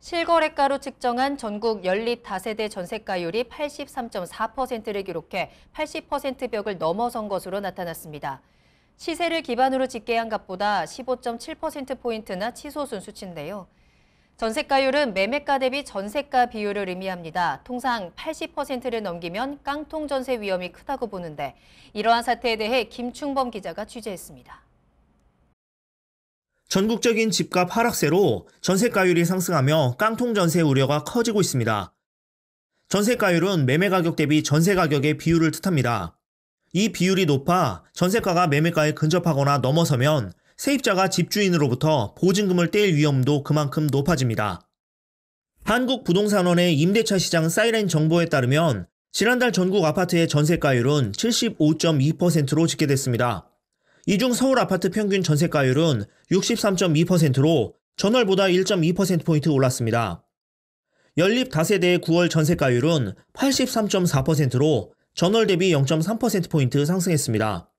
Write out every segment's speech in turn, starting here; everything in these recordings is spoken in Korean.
실거래가로 측정한 전국 연립 다세대 전세가율이 83.4%를 기록해 80% 벽을 넘어선 것으로 나타났습니다. 시세를 기반으로 집계한 값보다 15.7%포인트나 치솟은 수치인데요. 전세가율은 매매가 대비 전세가 비율을 의미합니다. 통상 80%를 넘기면 깡통 전세 위험이 크다고 보는데 이러한 사태에 대해 김충범 기자가 취재했습니다. 전국적인 집값 하락세로 전세가율이 상승하며 깡통 전세 우려가 커지고 있습니다. 전세가율은 매매 가격 대비 전세 가격의 비율을 뜻합니다. 이 비율이 높아 전세가가 매매가에 근접하거나 넘어서면 세입자가 집주인으로부터 보증금을 뗄 위험도 그만큼 높아집니다. 한국부동산원의 임대차 시장 사이렌 정보에 따르면 지난달 전국 아파트의 전세가율은 75.2%로 집계됐습니다. 이중 서울 아파트 평균 전세가율은 63.2%로 전월보다 1.2%포인트 올랐습니다. 연립 다세대의 9월 전세가율은 83.4%로 전월 대비 0.3%포인트 상승했습니다.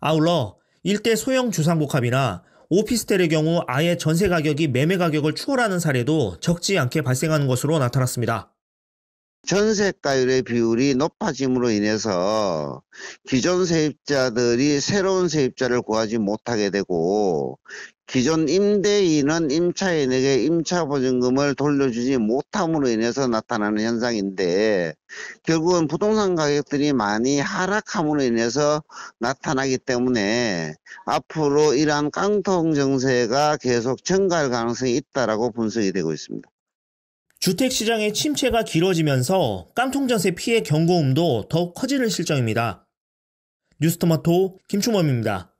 아울러 일대 소형 주상복합이나 오피스텔의 경우 아예 전세 가격이 매매 가격을 추월하는 사례도 적지 않게 발생하는 것으로 나타났습니다. 전세가율의 비율이 높아짐으로 인해서 기존 세입자들이 새로운 세입자를 구하지 못하게 되고 기존 임대인은 임차인에게 임차보증금을 돌려주지 못함으로 인해서 나타나는 현상인데 결국은 부동산 가격들이 많이 하락함으로 인해서 나타나기 때문에 앞으로 이러한 깡통 정세가 계속 증가할 가능성이 있다고 분석이 되고 있습니다. 주택시장의 침체가 길어지면서 깡통전세 피해 경고음도 더 커지는 실정입니다. 뉴스토마토 김충범입니다.